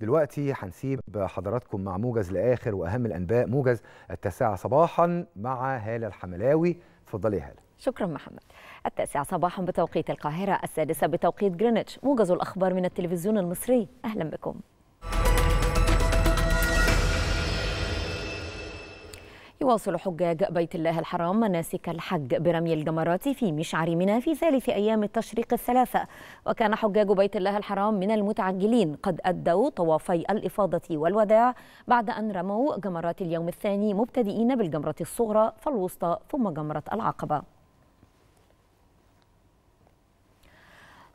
دلوقتي هنسيب حضراتكم مع موجز لاخر واهم الانباء موجز التاسعه صباحا مع هاله الحملاوي اتفضلي يا هاله شكرا محمد التاسعة صباحا بتوقيت القاهرة السادسة بتوقيت جرينتش موجز الأخبار من التلفزيون المصري أهلا بكم يواصل حجاج بيت الله الحرام مناسك الحج برمي الجمرات في مشعر منى في ثالث أيام التشريق الثلاثة وكان حجاج بيت الله الحرام من المتعجلين قد أدوا طوافي الإفاضة والوداع بعد أن رموا جمرات اليوم الثاني مبتدئين بالجمرة الصغرى فالوسطى ثم جمرة العقبة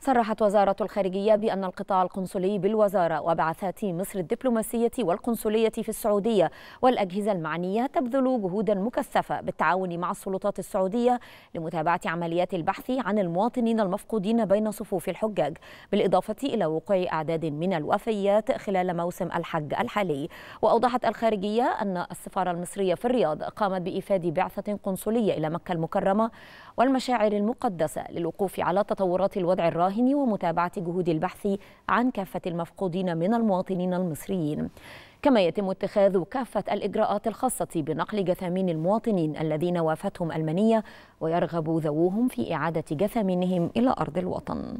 صرحت وزارة الخارجية بأن القطاع القنصلي بالوزارة وبعثات مصر الدبلوماسية والقنصلية في السعودية والأجهزة المعنية تبذل جهودا مكثفة بالتعاون مع السلطات السعودية لمتابعة عمليات البحث عن المواطنين المفقودين بين صفوف الحجاج بالإضافة إلى وقوع أعداد من الوفيات خلال موسم الحج الحالي وأوضحت الخارجية أن السفارة المصرية في الرياض قامت بإيفاد بعثة قنصلية إلى مكة المكرمة والمشاعر المقدسة للوقوف على تطورات الوضع الراهن الراهن ومتابعة جهود البحث عن كافة المفقودين من المواطنين المصريين كما يتم اتخاذ كافة الإجراءات الخاصة بنقل جثامين المواطنين الذين وافتهم المنية ويرغب ذووهم في إعادة جثامينهم إلى أرض الوطن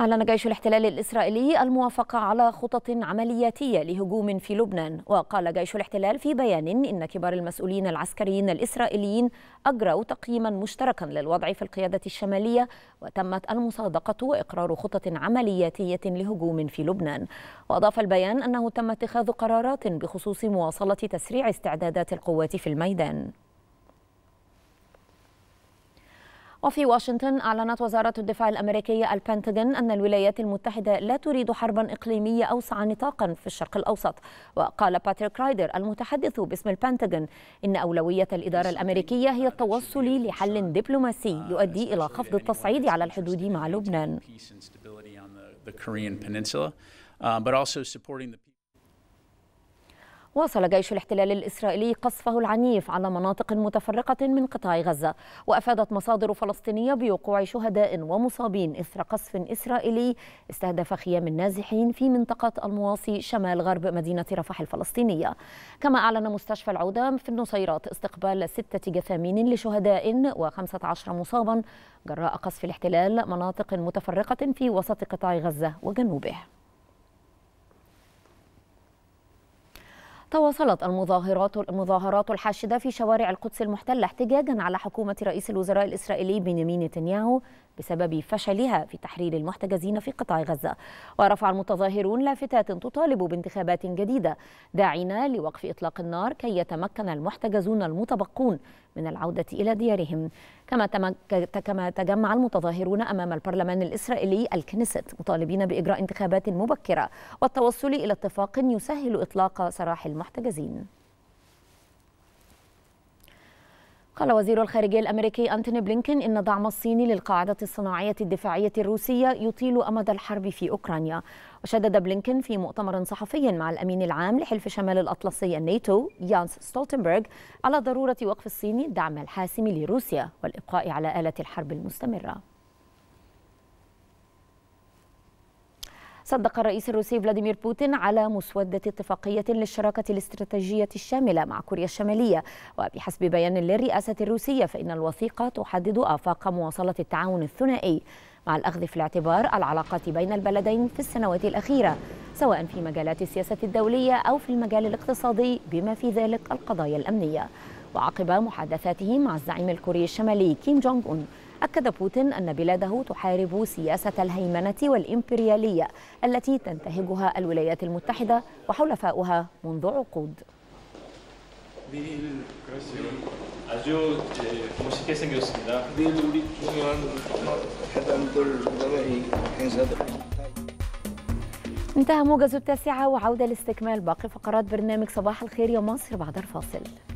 أعلن جيش الاحتلال الإسرائيلي الموافقة على خطط عملياتية لهجوم في لبنان وقال جيش الاحتلال في بيان إن كبار المسؤولين العسكريين الإسرائيليين أجروا تقييما مشتركا للوضع في القيادة الشمالية وتمت المصادقة وإقرار خطط عملياتية لهجوم في لبنان وأضاف البيان أنه تم اتخاذ قرارات بخصوص مواصلة تسريع استعدادات القوات في الميدان وفي واشنطن أعلنت وزارة الدفاع الأمريكية البنتاغون أن الولايات المتحدة لا تريد حربا إقليمية أوسع نطاقا في الشرق الأوسط وقال باتريك رايدر المتحدث باسم البنتاغون إن أولوية الإدارة الأمريكية هي التوصل لحل دبلوماسي يؤدي إلى خفض التصعيد على الحدود مع لبنان. واصل جيش الاحتلال الإسرائيلي قصفه العنيف على مناطق متفرقة من قطاع غزة وأفادت مصادر فلسطينية بوقوع شهداء ومصابين إثر قصف إسرائيلي استهدف خيام النازحين في منطقة المواصي شمال غرب مدينة رفح الفلسطينية كما أعلن مستشفى العودة في النصيرات استقبال ستة جثامين لشهداء و15 مصابا جراء قصف الاحتلال مناطق متفرقة في وسط قطاع غزة وجنوبه تواصلت المظاهرات المظاهرات الحاشده في شوارع القدس المحتله احتجاجا على حكومه رئيس الوزراء الاسرائيلي بنيامين نتنياهو بسبب فشلها في تحرير المحتجزين في قطاع غزه ورفع المتظاهرون لافتات تطالب بانتخابات جديده داعين لوقف اطلاق النار كي يتمكن المحتجزون المتبقون من العوده الى ديارهم كما كما تجمع المتظاهرون امام البرلمان الاسرائيلي الكنيست مطالبين باجراء انتخابات مبكره والتوصل الى اتفاق يسهل اطلاق سراح المحتجزين قال وزير الخارجية الأمريكي أنتوني بلينكن إن دعم الصين للقاعدة الصناعية الدفاعية الروسية يطيل أمد الحرب في أوكرانيا وشدد بلينكن في مؤتمر صحفي مع الأمين العام لحلف شمال الأطلسي الناتو يانس ستولتنبرغ على ضرورة وقف الصين الدعم الحاسم لروسيا والإبقاء على آلة الحرب المستمرة صدق الرئيس الروسي فلاديمير بوتين على مسودة اتفاقية للشراكة الاستراتيجية الشاملة مع كوريا الشمالية وبحسب بيان للرئاسة الروسية فإن الوثيقة تحدد آفاق مواصلة التعاون الثنائي مع الأخذ في الاعتبار العلاقات بين البلدين في السنوات الأخيرة سواء في مجالات السياسة الدولية أو في المجال الاقتصادي بما في ذلك القضايا الأمنية وعقب محادثاته مع الزعيم الكوري الشمالي كيم جونغ أون أكد بوتين أن بلاده تحارب سياسة الهيمنة والإمبريالية التي تنتهجها الولايات المتحدة وحلفاؤها منذ عقود انتهى موجز التاسعة وعودة لاستكمال باقي فقرات برنامج صباح الخير يا مصر بعد الفاصل